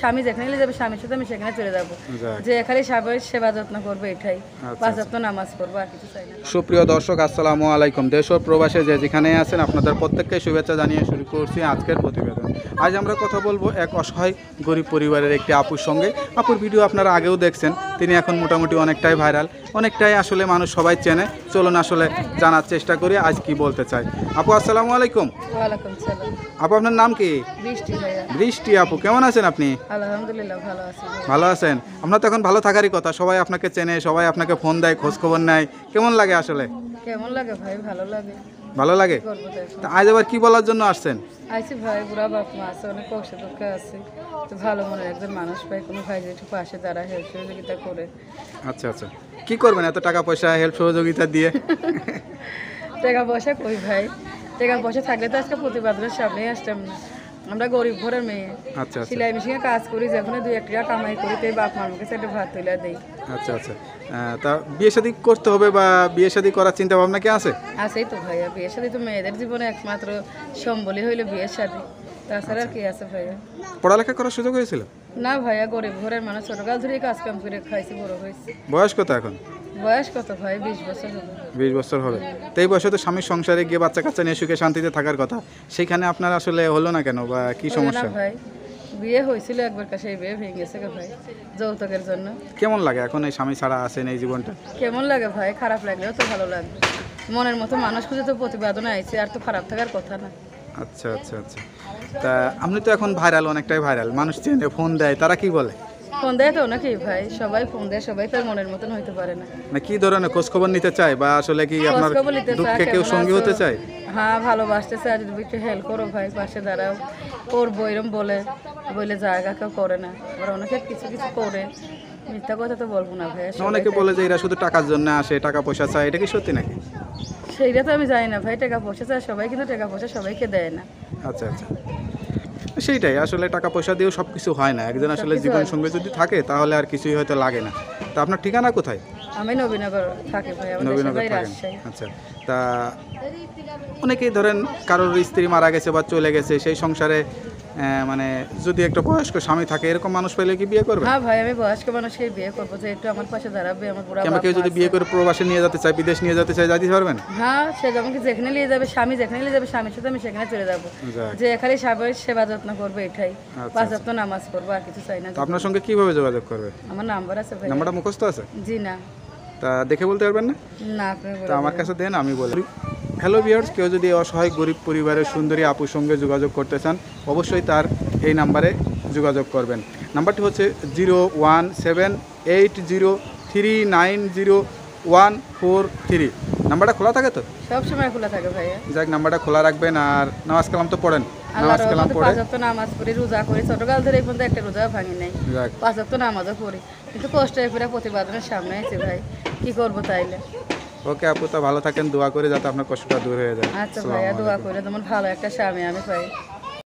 স্বামী যেখানে যাবে স্বামীর সাথে আমি সেখানে চলে যাবো যে এখানে স্বামীর সেবা যত্ন করবে এটাই আচ্ছা, বা আচ্ছা। যত্ন নামাজ করবো আর কিছু চাই না সুপ্রিয় দর্শক আসসালামু আলাইকুম দেশ ও প্রবাসে যে যেখানে আছেন আপনাদের প্রত্যেককে শুভেচ্ছা জানিয়ে শুরু করছি আজকের প্রতিবেদন আজ আমরা কথা বলবো এক অসহায় গরিব পরিবারের একটি আপুর সঙ্গে আপুর ভিডিও আপনারা আগেও দেখছেন তিনি এখন মোটামুটি অনেকটাই ভাইরাল অনেকটাই আসলে মানুষ সবাই চেনে চলুন আসলে জানার চেষ্টা করি আজ কি বলতে চাই আপু আসসালামু আলাইকুম আপু আপনার নাম কি বৃষ্টি আপু কেমন আছেন আপনি ভালো আছেন আপনার তো এখন ভালো থাকারই কথা সবাই আপনাকে চেনে সবাই আপনাকে ফোন দেয় খোঁজ খবর নেয় কেমন লাগে আসলে কেমন লাগে ভাই ভালো লাগে ভালো লাগে তা আজ আবার কি বলার জন্য আসছেন আইসি ভাই বুড়া বাপ মা আছে অনেক পক্ষে পক্ষে আছে তো ভালো মনে একজন মানুষ পাই কোনো ভাই একটু পাশে দাঁড়া হেল্প সহযোগিতা করে আচ্ছা আচ্ছা কি করবেন এত টাকা পয়সা হেল্প সহযোগিতা দিয়ে টাকা পয়সা কই ভাই টাকা পয়সা থাকলে তো আজকে প্রতিবাদের সামনে আসতাম না আমরা গরিব ঘরের মেয়ে আচ্ছা, আচ্ছা। সেলাই মেশিনে কাজ করি যখন দুই এক টাকা কামাই করি তাই বাপ মার মুখে সেটা ভাত তুলে দেই আচ্ছা আচ্ছা তা বিয়ে শাদী করতে হবে বা বিয়ে শাদী করার চিন্তা ভাবনা কি আছে আছেই তো ভাইয়া বিয়ে শাদী তো মেয়েদের জীবনে একমাত্র সম্বলই হইলো বিয়ে শাদী তাছাড়া আচ্ছা। কি আছে ভাইয়া পড়ালেখা করার সুযোগ হয়েছিল না ভাইয়া গরিব ঘরের মানুষ ছোটকাল ধরে কাজ কাম করে খাইছি বড় হয়েছে বয়স কত এখন বয়স কত ভাই বিশ বছর বিশ বছর হবে তো এই বয়সে তো স্বামীর সংসারে গিয়ে বাচ্চা কাচ্চা নিয়ে সুখে শান্তিতে থাকার কথা সেখানে আপনার আসলে হলো না কেন বা কি সমস্যা ভাই বিয়ে হয়েছিল একবার কাছে বিয়ে ভেঙে গেছে গো ভাই যৌতুকের জন্য কেমন লাগে এখন এই স্বামী ছাড়া আছেন এই জীবনটা কেমন লাগে ভাই খারাপ লাগলেও তো ভালো লাগবে মনের মতো মানুষ খুঁজে তো প্রতিবেদনে আইছে আর তো খারাপ থাকার কথা না আচ্ছা আচ্ছা আচ্ছা তা আপনি তো এখন ভাইরাল অনেকটাই ভাইরাল মানুষ চেনে ফোন দেয় তারা কি বলে ফোন দেয় তো নাকি ভাই সবাই ফোন দেয় সবাই তার মনের মতন হইতে পারে না না কি ধরনের খোঁজ খবর নিতে চায় বা আসলে কি হ্যাঁ, আপনার খোঁজখবর নিতে চায়, দুঃখে কেউ সঙ্গী হতে চায় হ্যাঁ ভালোবাসতে চায় যদি একটু হেল্প করো ভাই পাশে দাঁড়াও করবো এরম বলে বলে জায়গা কেউ করে না আবার অনেকে কিছু কিছু করে মিথ্যা কথা তো বলবো না ভাই অনেকে বলে যে এরা শুধু টাকার জন্য আসে টাকা পয়সা চায় এটা কি সত্যি নাকি সেইটা তো আমি জানি না ভাই টাকা পয়সা চায় সবাই কিন্তু টাকা পয়সা সবাইকে দেয় না আচ্ছা আচ্ছা সেইটাই আসলে টাকা পয়সা দিয়েও সব কিছু হয় না একজন আসলে জীবন সঙ্গে যদি থাকে তাহলে আর কিছুই হয়তো লাগে না তা আপনার ঠিকানা কোথায় আমি নবীনগর থাকি নবীনগর থাকেন আচ্ছা তা অনেকেই ধরেন কারোর স্ত্রী মারা গেছে বা চলে গেছে সেই সংসারে মানে যদি একটা বয়স্ক স্বামী থাকে এরকম মানুষ পেলে কি বিয়ে করবে হ্যাঁ ভাই আমি বয়স্ক মানুষকে বিয়ে করবো যে একটু আমার পাশে দাঁড়াবে আমার বাবা আমাকে যদি বিয়ে করে প্রবাসে নিয়ে যেতে চায় বিদেশ নিয়ে যেতে চাই যাতে পারবেন হ্যাঁ সে আমাকে যেখানে নিয়ে যাবে স্বামী যেখানে নিয়ে যাবে স্বামীর সাথে আমি সেখানে চলে যাব যে এখানে স্বামীর সেবা যত্ন করবে এটাই পাঁচ আচ্ছা, আচ্ছা। যত্ন নামাজ পড়বো আর কিছু চাই না আপনার সঙ্গে কিভাবে যোগাযোগ করবে আমার নাম্বার আছে ভাই নাম্বারটা মুখস্থ আছে জি না তা দেখে বলতে পারবেন না তো আমার কাছে দেন আমি বলি হ্যালো বিয়ার্স কেউ যদি অসহায় গরিব পরিবারের সুন্দরী আপুর সঙ্গে যোগাযোগ করতে চান অবশ্যই তার এই নাম্বারে যোগাযোগ করবেন নাম্বারটি হচ্ছে zero one seven eight zero three nine zero one four three নাম্বারটা খোলা থাকে তো সব সময় খোলা থাকে ভাইয়া যাক নাম্বারটা খোলা রাখবেন আর নামাজ কালাম তো পড়েন নামাজ কালাম পড়ে পাঁচ ওয়াক্ত নামাজ পড়ি রোজা করি ছোটকাল ধরে পর্যন্ত একটা রোজা ভাঙি নাই যাক পাঁচ ওয়াক্ত নামাজও পড়ি কিন্তু কষ্ট করে প্রতিবাদনের সামনে আছে ভাই কি করব তাইলে ওকে আপু তো ভালো থাকেন দোয়া করে যাতে আপনার কষ্টটা দূর হয়ে যায় আচ্ছা ভাইয়া দোয়া করে তোমার ভালো একটা স্বামী আমি পাই